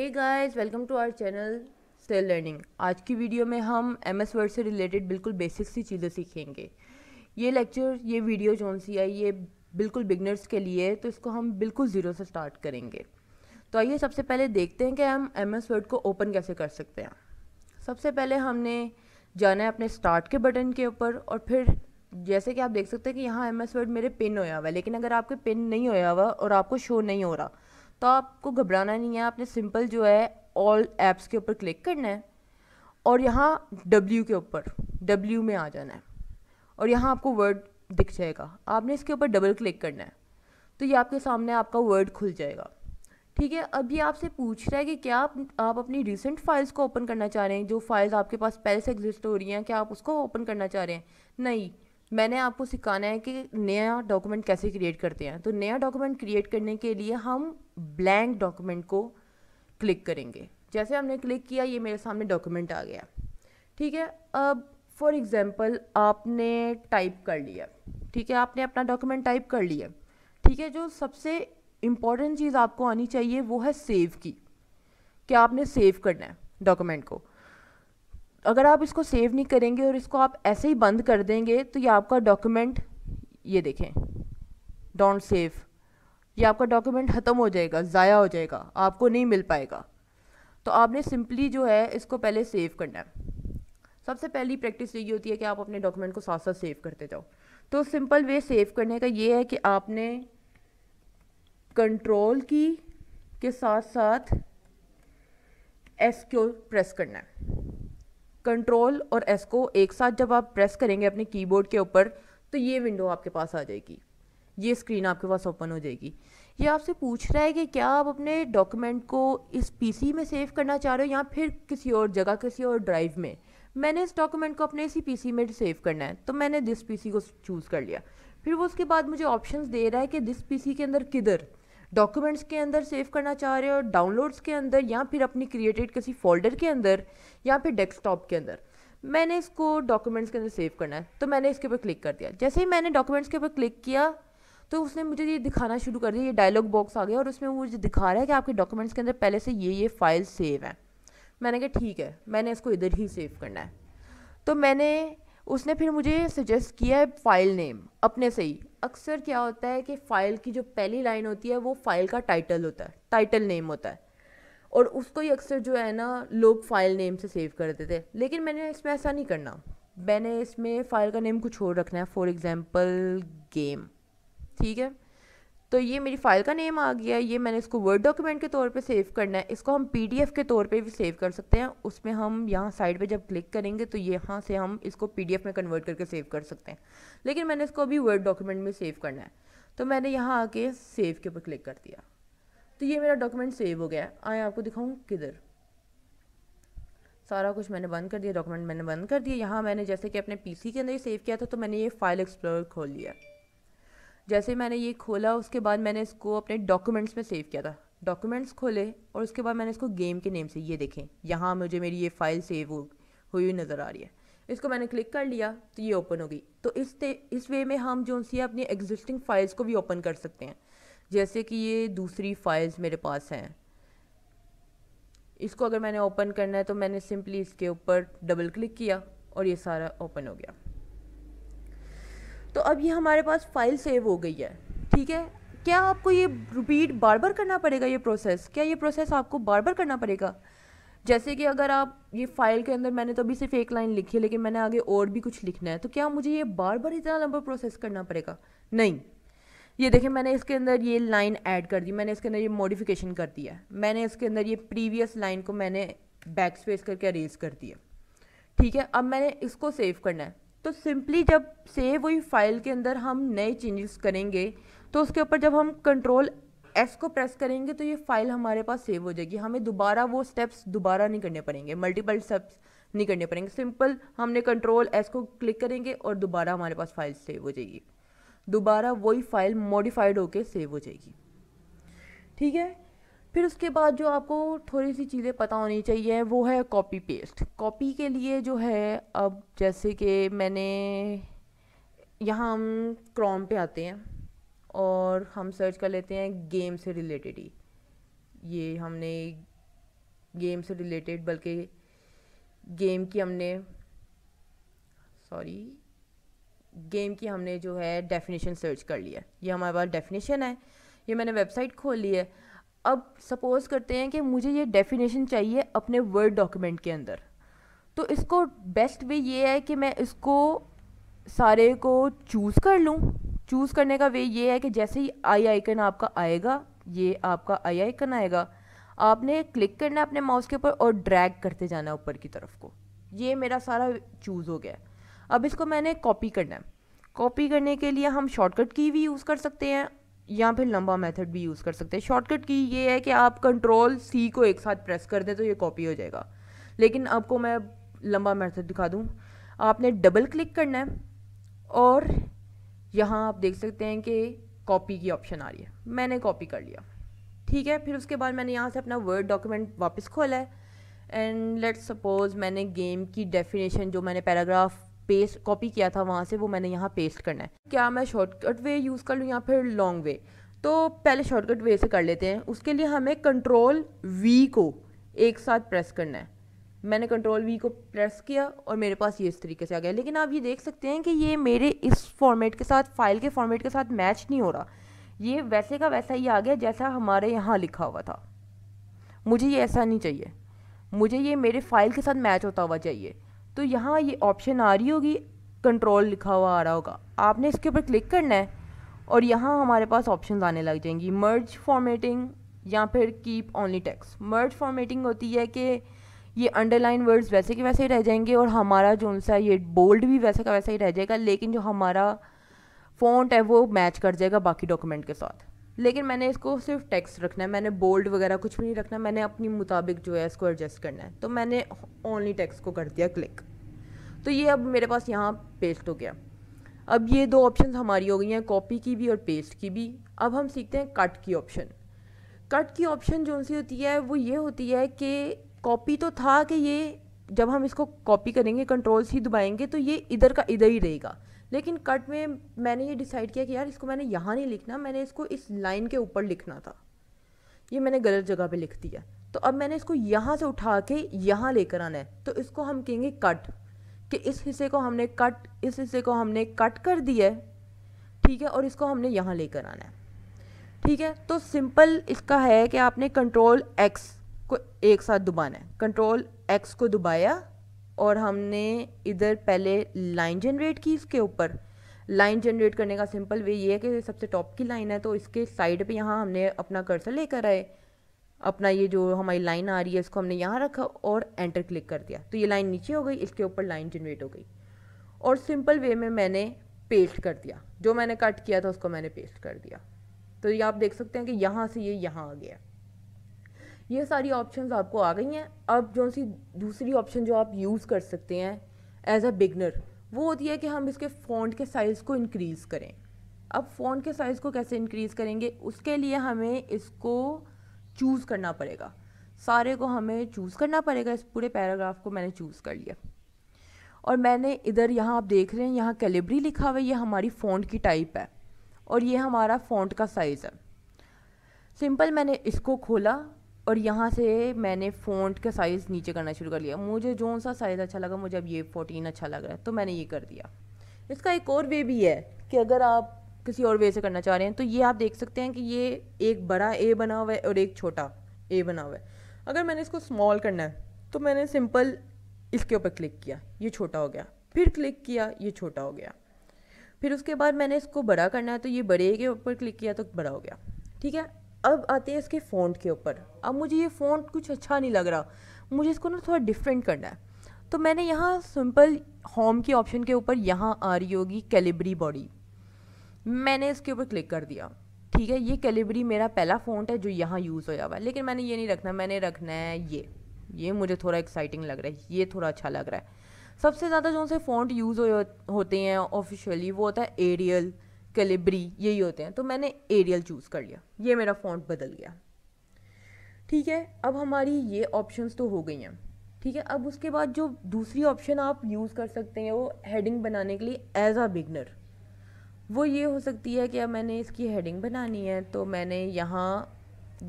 hey guys welcome to our channel cell learning आज की video में हम एम एस वर्ड से रिलेटेड बिल्कुल बेसिक सी चीज़ें सीखेंगे ये लेक्चर ये वीडियो जौन सी आई ये बिल्कुल बिगनर्स के लिए है तो इसको हम बिल्कुल ज़ीरो से स्टार्ट करेंगे तो आइए सबसे पहले देखते हैं कि हम एम एस वर्ड को ओपन कैसे कर सकते हैं सबसे पहले हमने जाना है अपने स्टार्ट के बटन के ऊपर और फिर जैसे कि आप देख सकते हैं कि यहाँ एम एस वर्ड मेरे पिन होया हुआ है लेकिन अगर आपके पिन नहीं होया हुआ और आपको शो नहीं हो रहा तो आपको घबराना नहीं है आपने सिंपल जो है ऑल ऐप्स के ऊपर क्लिक करना है और यहाँ डब्ल्यू के ऊपर डब्ल्यू में आ जाना है और यहाँ आपको वर्ड दिख जाएगा आपने इसके ऊपर डबल क्लिक करना है तो ये आपके सामने आपका वर्ड खुल जाएगा ठीक है अभी आपसे पूछ रहा है कि क्या आप, आप अपनी रिसेंट फाइल्स को ओपन करना चाह रहे हैं जो फाइल्स आपके पास पहले से एग्जिस्ट हो रही हैं क्या आप उसको ओपन करना चाह रहे हैं नहीं मैंने आपको सिखाना है कि नया डॉक्यूमेंट कैसे क्रिएट करते हैं तो नया डॉक्यूमेंट क्रिएट करने के लिए हम ब्लैंक डॉक्यूमेंट को क्लिक करेंगे जैसे हमने क्लिक किया ये मेरे सामने डॉक्यूमेंट आ गया ठीक है अब फॉर एग्ज़ाम्पल आपने टाइप कर लिया ठीक है आपने अपना डॉक्यूमेंट टाइप कर लिया ठीक है जो सबसे इम्पॉर्टेंट चीज़ आपको आनी चाहिए वो है सेव की क्या आपने सेव करना है डॉक्यूमेंट को अगर आप इसको सेव नहीं करेंगे और इसको आप ऐसे ही बंद कर देंगे तो ये आपका डॉक्यूमेंट ये देखें डोंट सेव ये आपका डॉक्यूमेंट ख़त्म हो जाएगा ज़ाया हो जाएगा आपको नहीं मिल पाएगा तो आपने सिंपली जो है इसको पहले सेव करना है सबसे पहली प्रैक्टिस यही होती है कि आप अपने डॉक्यूमेंट को साथ साथ सेव करते जाओ तो सिंपल वे सेव करने का ये है कि आपने कंट्रोल की के साथ साथ एस क्यू प्रेस करना है कंट्रोल और एस को एक साथ जब आप प्रेस करेंगे अपने कीबोर्ड के ऊपर तो ये विंडो आपके पास आ जाएगी ये स्क्रीन आपके पास ओपन हो जाएगी ये आपसे पूछ रहा है कि क्या आप अपने डॉक्यूमेंट को इस पीसी में सेव करना चाह रहे हो या फिर किसी और जगह किसी और ड्राइव में मैंने इस डॉक्यूमेंट को अपने इसी पीसी में सेव करना है तो मैंने दिस पीसी को चूज़ कर लिया फिर वो उसके बाद मुझे ऑप्शंस दे रहा है कि दिस पीसी के अंदर किधर डॉक्यूमेंट्स के अंदर सेव करना चाह रहे हो डाउनलोड्स के अंदर या फिर अपनी क्रिएटेड किसी फोल्डर के अंदर या फिर डेस्कटॉप के अंदर मैंने इसको डॉक्यूमेंट्स के अंदर सेव करना है तो मैंने इसके ऊपर क्लिक कर दिया जैसे ही मैंने डॉक्यूमेंट्स के ऊपर क्लिक किया तो उसने मुझे ये दिखाना शुरू कर दिया ये डायलॉग बॉक्स आ गया और उसमें मुझे दिखा रहा है कि आपके डॉक्यूमेंट्स के अंदर पहले से ये ये फाइल सेव है मैंने कहा ठीक है मैंने इसको इधर ही सेव करना है तो मैंने उसने फिर मुझे सजेस्ट किया है फाइल नेम अपने से ही अक्सर क्या होता है कि फ़ाइल की जो पहली लाइन होती है वो फ़ाइल का टाइटल होता है टाइटल नेम होता है और उसको ही अक्सर जो है ना लोग फ़ाइल नेम से सेव करते थे लेकिन मैंने इसमें ऐसा नहीं करना मैंने इसमें फ़ाइल का नेम कुछ और रखना है फॉर एग्ज़ाम्पल गेम ठीक है तो ये मेरी फ़ाइल का नेम आ गया ये मैंने इसको वर्ड डॉक्यूमेंट के तौर पे सेव करना है इसको हम पीडीएफ के तौर पे भी सेव कर सकते हैं उसमें हम यहाँ साइड पे जब क्लिक करेंगे तो यहाँ से हम इसको पीडीएफ में कन्वर्ट करके सेव कर सकते हैं लेकिन मैंने इसको अभी वर्ड डॉक्यूमेंट में सेव करना है तो मैंने यहाँ आके सेव के ऊपर क्लिक कर दिया तो ये मेरा डॉक्यूमेंट सेव हो गया है आए आपको दिखाऊँ किधर सारा कुछ मैंने बंद कर दिया डॉक्यूमेंट मैंने बंद कर दिया यहाँ मैंने जैसे कि अपने पी के अंदर ही सेव किया था तो मैंने ये फाइल एक्सप्लोर खोल लिया जैसे मैंने ये खोला उसके बाद मैंने इसको अपने डॉक्यूमेंट्स में सेव किया था डॉक्यूमेंट्स खोले और उसके बाद मैंने इसको गेम के नेम से ये देखें यहाँ मुझे मेरी ये फ़ाइल सेव हो हुई नज़र आ रही है इसको मैंने क्लिक कर लिया तो ये ओपन हो गई तो इस इस वे में हम जो सी अपनी एग्जिस्टिंग फ़ाइल्स को भी ओपन कर सकते हैं जैसे कि ये दूसरी फ़ाइल्स मेरे पास हैं इसको अगर मैंने ओपन करना है तो मैंने सिंपली इसके ऊपर डबल क्लिक किया और ये सारा ओपन हो गया तो अब ये हमारे पास फ़ाइल सेव हो गई है ठीक है क्या आपको ये रिपीट बार बार करना पड़ेगा ये प्रोसेस क्या ये प्रोसेस आपको बार बार करना पड़ेगा जैसे कि अगर आप ये फ़ाइल के अंदर मैंने तो अभी सिर्फ एक लाइन लिखी है लेकिन मैंने आगे और भी कुछ लिखना है तो क्या मुझे ये बार बार इतना लंबा प्रोसेस करना पड़ेगा नहीं ये देखें मैंने इसके अंदर ये लाइन ऐड कर दी मैंने इसके अंदर ये मॉडिफिकेशन कर दिया मैंने इसके अंदर ये प्रीवियस लाइन को मैंने बैक स्पेस करके अरेज कर दिया ठीक है अब मैंने इसको सेव करना है तो सिंपली जब सेव हुई फाइल के अंदर हम नए चेंजेस करेंगे तो उसके ऊपर जब हम कंट्रोल एस को प्रेस करेंगे तो ये फाइल हमारे पास सेव हो जाएगी हमें दोबारा वो स्टेप्स दोबारा नहीं करने पड़ेंगे मल्टीपल स्टेप्स नहीं करने पड़ेंगे सिंपल हमने कंट्रोल एस को क्लिक करेंगे और दोबारा हमारे पास फाइल सेव हो जाएगी दोबारा वही फाइल मॉडिफाइड होकर सेव हो जाएगी ठीक है फिर उसके बाद जो आपको थोड़ी सी चीज़ें पता होनी चाहिए वो है कॉपी पेस्ट कॉपी के लिए जो है अब जैसे कि मैंने यहाँ हम क्रोम पे आते हैं और हम सर्च कर लेते हैं गेम से रिलेटेड ही ये हमने गेम से रिलेटेड बल्कि गेम की हमने सॉरी गेम की हमने जो है डेफिनेशन सर्च कर लिया ये हमारे पास डेफिनेशन है ये मैंने वेबसाइट खोल ली है अब सपोज़ करते हैं कि मुझे ये डेफिनेशन चाहिए अपने वर्ड डॉक्यूमेंट के अंदर तो इसको बेस्ट वे ये है कि मैं इसको सारे को चूज़ कर लूँ चूज़ करने का वे ये है कि जैसे ही आई आइकन आपका आएगा ये आपका आई आइकन आएगा आपने क्लिक करना अपने माउस के ऊपर और ड्रैग करते जाना ऊपर की तरफ को ये मेरा सारा चूज़ हो गया अब इसको मैंने कॉपी करना है कॉपी करने के लिए हम शॉर्टकट की भी यूज़ कर सकते हैं या फिर लंबा मेथड भी यूज़ कर सकते हैं शॉर्टकट की ये है कि आप कंट्रोल सी को एक साथ प्रेस कर दें तो ये कॉपी हो जाएगा लेकिन आपको मैं लंबा मेथड दिखा दूँ आपने डबल क्लिक करना है और यहाँ आप देख सकते हैं कि कॉपी की ऑप्शन आ रही है मैंने कॉपी कर लिया ठीक है फिर उसके बाद मैंने यहाँ से अपना वर्ड डॉक्यूमेंट वापस खोला है एंड लेट्स सपोज़ मैंने गेम की डेफिनेशन जो मैंने पैराग्राफ पेस्ट कॉपी किया था वहाँ से वो मैंने यहाँ पेस्ट करना है क्या मैं शॉर्टकट वे यूज़ कर लूँ या फिर लॉन्ग वे तो पहले शॉर्टकट वे से कर लेते हैं उसके लिए हमें कंट्रोल वी को एक साथ प्रेस करना है मैंने कंट्रोल वी को प्रेस किया और मेरे पास ये इस तरीके से आ गया लेकिन आप ये देख सकते हैं कि ये मेरे इस फॉर्मेट के साथ फाइल के फॉर्मेट के साथ मैच नहीं हो रहा ये वैसे का वैसा ही आ गया जैसा हमारे यहाँ लिखा हुआ था मुझे ये ऐसा नहीं चाहिए मुझे ये मेरे फाइल के साथ मैच होता हुआ चाहिए तो यहाँ ये ऑप्शन आ रही होगी कंट्रोल लिखा हुआ आ रहा होगा आपने इसके ऊपर क्लिक करना है और यहाँ हमारे पास ऑप्शन आने लग जाएंगी मर्ज फॉर्मेटिंग या फिर keep only text merge formatting होती है कि ये अंडरलाइन वर्ड्स वैसे के वैसे ही रह जाएंगे और हमारा जो सा ये बोल्ड भी वैसे का वैसा ही रह जाएगा लेकिन जो हमारा फ़ॉन्ट है वो मैच कर जाएगा बाकी डॉक्यूमेंट के साथ लेकिन मैंने इसको सिर्फ टेक्स्ट रखना है मैंने बोल्ड वगैरह कुछ भी नहीं रखना मैंने अपने मुताबिक जो है इसको एडजस्ट करना है तो मैंने ओनली टेक्स्ट को कर दिया क्लिक तो ये अब मेरे पास यहाँ पेस्ट हो गया अब ये दो ऑप्शन हमारी हो गई हैं कॉपी की भी और पेस्ट की भी अब हम सीखते हैं कट की ऑप्शन कट की ऑप्शन जो सी होती है वो ये होती है कि कॉपी तो था कि ये जब हम इसको कॉपी करेंगे कंट्रोल सी दबाएंगे तो ये इधर का इधर ही रहेगा लेकिन कट में मैंने ये डिसाइड किया कि यार इसको मैंने यहाँ नहीं लिखना मैंने इसको इस लाइन के ऊपर लिखना था ये मैंने गलत जगह पे लिख दिया तो अब मैंने इसको यहाँ से उठा के यहाँ लेकर आना है तो इसको हम कहेंगे कट कि इस हिस्से को हमने कट इस हिस्से को हमने कट कर दिया है ठीक है और इसको हमने यहाँ लेकर आना है ठीक है तो सिंपल इसका है कि आपने कंट्रोल एक्स को एक साथ दबाना है कंट्रोल एक्स को दबाया और हमने इधर पहले लाइन जनरेट की इसके ऊपर लाइन जनरेट करने का सिंपल वे ये है कि सबसे टॉप की लाइन है तो इसके साइड पे यहाँ हमने अपना कर्सर लेकर आए अपना ये जो हमारी लाइन आ रही है इसको हमने यहाँ रखा और एंटर क्लिक कर दिया तो ये लाइन नीचे हो गई इसके ऊपर लाइन जनरेट हो गई और सिंपल वे में मैंने पेस्ट कर दिया जो मैंने कट किया था उसको मैंने पेस्ट कर दिया तो ये आप देख सकते हैं कि यहाँ से ये यहाँ आ गया ये सारी ऑप्शन आपको आ गई हैं अब जो सी दूसरी ऑप्शन जो आप यूज़ कर सकते हैं एज अ बिगनर वो होती है कि हम इसके फ़ॉन्ट के साइज़ को इनक्रीज़ करें अब फ़ॉन्ट के साइज़ को कैसे इनक्रीज़ करेंगे उसके लिए हमें इसको चूज़ करना पड़ेगा सारे को हमें चूज़ करना पड़ेगा इस पूरे पैराग्राफ को मैंने चूज़ कर लिया और मैंने इधर यहाँ आप देख रहे हैं यहाँ कैलिब्री लिखा हुआ है ये हमारी फ़ॉन्ट की टाइप है और ये हमारा फ़ॉन्ट का साइज़ है सिंपल मैंने इसको खोला और यहाँ से मैंने फ़ोन का साइज़ नीचे करना शुरू कर लिया मुझे जो सा साइज़ अच्छा लगा मुझे अब ये फोर्टीन अच्छा लग रहा है तो मैंने ये कर दिया इसका एक और वे भी है कि अगर आप किसी और वे से करना चाह रहे हैं तो ये आप देख सकते हैं कि ये एक बड़ा ए बना हुआ है और एक छोटा ए बना हुआ है अगर मैंने इसको स्मॉल करना है तो मैंने सिंपल इसके ऊपर क्लिक किया ये छोटा हो गया फिर क्लिक किया ये छोटा हो गया फिर उसके बाद मैंने इसको बड़ा करना है तो ये बड़े के ऊपर क्लिक किया तो बड़ा हो गया ठीक है अब आते हैं इसके फ़ॉन्ट के ऊपर अब मुझे ये फ़ॉन्ट कुछ अच्छा नहीं लग रहा मुझे इसको ना थोड़ा डिफरेंट करना है तो मैंने यहाँ सिंपल होम के ऑप्शन के ऊपर यहाँ आ रही होगी कैलिबरी बॉडी मैंने इसके ऊपर क्लिक कर दिया ठीक है ये कैलिबरी मेरा पहला फ़ॉन्ट है जो यहाँ यूज़ होया हुआ है लेकिन मैंने ये नहीं रखना मैंने रखना है ये ये मुझे थोड़ा एक्साइटिंग लग रहा है ये थोड़ा अच्छा लग रहा है सबसे ज़्यादा जो से फ़ॉन्ट यूज़ होते हैं ऑफिशियली वो होता है एरियल कलेबरी यही होते हैं तो मैंने एरियल चूज़ कर लिया ये मेरा फॉन्ट बदल गया ठीक है अब हमारी ये ऑप्शंस तो हो गई हैं ठीक है अब उसके बाद जो दूसरी ऑप्शन आप यूज़ कर सकते हैं वो हेडिंग बनाने के लिए एज आ बिगनर वो ये हो सकती है कि अब मैंने इसकी हेडिंग बनानी है तो मैंने यहाँ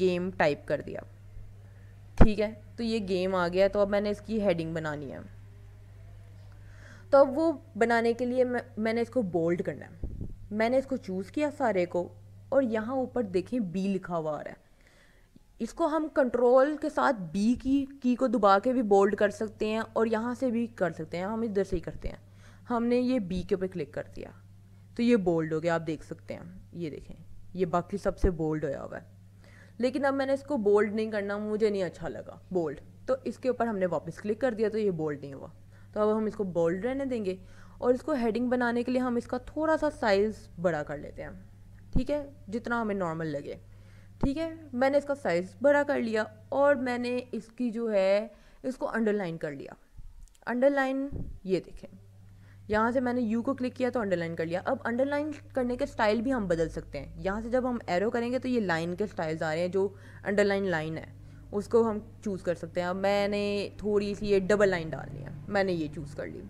गेम टाइप कर दिया ठीक है तो ये गेम आ गया तो अब मैंने इसकी हेडिंग बनानी है तो अब वो बनाने के लिए मैं मैंने इसको बोल्ड करना है मैंने इसको चूज़ किया सारे को और यहाँ ऊपर देखें बी लिखा हुआ आ रहा है इसको हम कंट्रोल के साथ बी की की को दबा के भी बोल्ड कर सकते हैं और यहाँ से भी कर सकते हैं हम इधर से ही करते हैं हमने ये बी के ऊपर क्लिक कर दिया तो ये बोल्ड हो गया आप देख सकते हैं ये देखें ये बाकी सबसे बोल्ड होया हुआ है लेकिन अब मैंने इसको बोल्ड नहीं करना मुझे नहीं अच्छा लगा बोल्ड तो इसके ऊपर हमने वापस क्लिक कर दिया तो ये बोल्ड नहीं हुआ तो अब हम इसको बोल्ड रहने देंगे और इसको हेडिंग बनाने के लिए हम इसका थोड़ा सा साइज़ बड़ा कर लेते हैं ठीक है जितना हमें नॉर्मल लगे ठीक है मैंने इसका साइज़ बड़ा कर लिया और मैंने इसकी जो है इसको अंडरलाइन कर लिया अंडरलाइन ये देखें यहाँ से मैंने यू को क्लिक किया तो अंडरलाइन कर लिया अब अंडरलाइन करने के स्टाइल भी हम बदल सकते हैं यहाँ से जब हम एरो करेंगे तो ये लाइन के स्टाइल्स आ रहे हैं जो अंडरलाइन लाइन है उसको हम चूज़ कर सकते हैं अब मैंने थोड़ी सी ये डबल लाइन डाल है मैंने ये चूज़ कर ली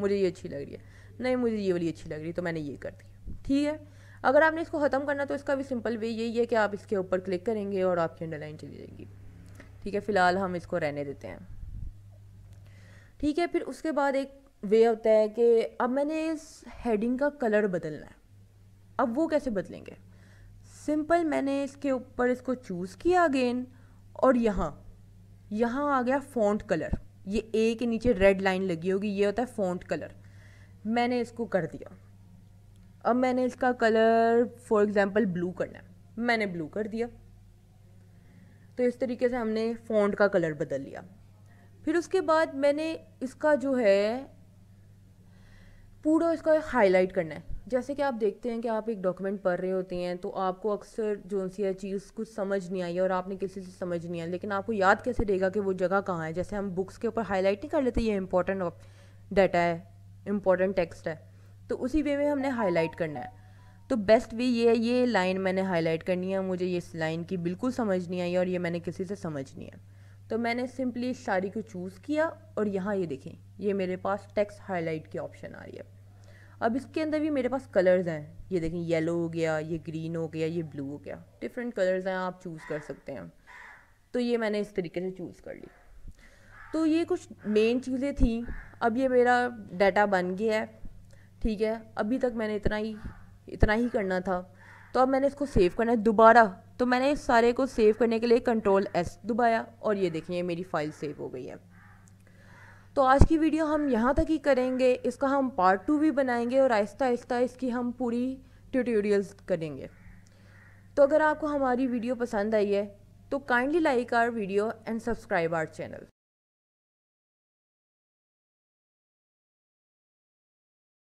मुझे ये अच्छी लग रही है नहीं मुझे ये वाली अच्छी लग रही तो मैंने ये कर दिया ठीक है अगर आपने इसको ख़त्म करना तो इसका भी सिंपल वे यही है कि आप इसके ऊपर क्लिक करेंगे और आपकी अंडरलाइन चली जाएगी ठीक है फ़िलहाल हम इसको रहने देते हैं ठीक है फिर उसके बाद एक वे होता है कि अब मैंने इस हेडिंग का कलर बदलना है अब वो कैसे बदलेंगे सिंपल मैंने इसके ऊपर इसको चूज़ किया अगेन और यहाँ यहाँ आ गया फॉन्ट कलर ये ए के नीचे रेड लाइन लगी होगी ये होता है फोंट कलर मैंने इसको कर दिया अब मैंने इसका कलर फॉर एग्ज़ाम्पल ब्लू करना है मैंने ब्लू कर दिया तो इस तरीके से हमने फोंट का कलर बदल लिया फिर उसके बाद मैंने इसका जो है पूरा इसका हाईलाइट करना है जैसे कि आप देखते हैं कि आप एक डॉक्यूमेंट पढ़ रहे होते हैं तो आपको अक्सर जो सी है चीज़ कुछ समझ नहीं आई और आपने किसी से समझ नहीं आई लेकिन आपको याद कैसे रहेगा कि वो जगह कहाँ है जैसे हम बुक्स के ऊपर हाईलाइट नहीं कर लेते ये इंपॉर्टेंट डाटा है इंपॉर्टेंट टेक्स्ट है तो उसी वे में हमने हाईलाइट करना है तो बेस्ट वे ये है ये लाइन मैंने हाईलाइट करनी है मुझे इस लाइन की बिल्कुल समझ नहीं आई और ये मैंने किसी से समझ नहीं है तो मैंने सिंपली इस शायरी को चूज़ किया और यहाँ ये देखें ये मेरे पास टेक्स्ट हाईलाइट की ऑप्शन आ रही है अब इसके अंदर भी मेरे पास कलर्स हैं ये देखें येलो हो गया ये ग्रीन हो गया ये ब्लू हो गया डिफरेंट कलर्स हैं आप चूज़ कर सकते हैं तो ये मैंने इस तरीके से चूज़ कर ली तो ये कुछ मेन चीज़ें थी अब ये मेरा डाटा बन गया है ठीक है अभी तक मैंने इतना ही इतना ही करना था तो अब मैंने इसको सेव करना है दोबारा तो मैंने इस सारे को सेव करने के लिए कंट्रोल एस दबाया और ये देखिए मेरी फ़ाइल सेव हो गई है तो आज की वीडियो हम यहाँ तक ही करेंगे इसका हम पार्ट टू भी बनाएंगे और आहिस्ता आहिस्ता इसकी हम पूरी ट्यूटोरियल्स करेंगे तो अगर आपको हमारी वीडियो पसंद आई है तो kindly like our video and subscribe our channel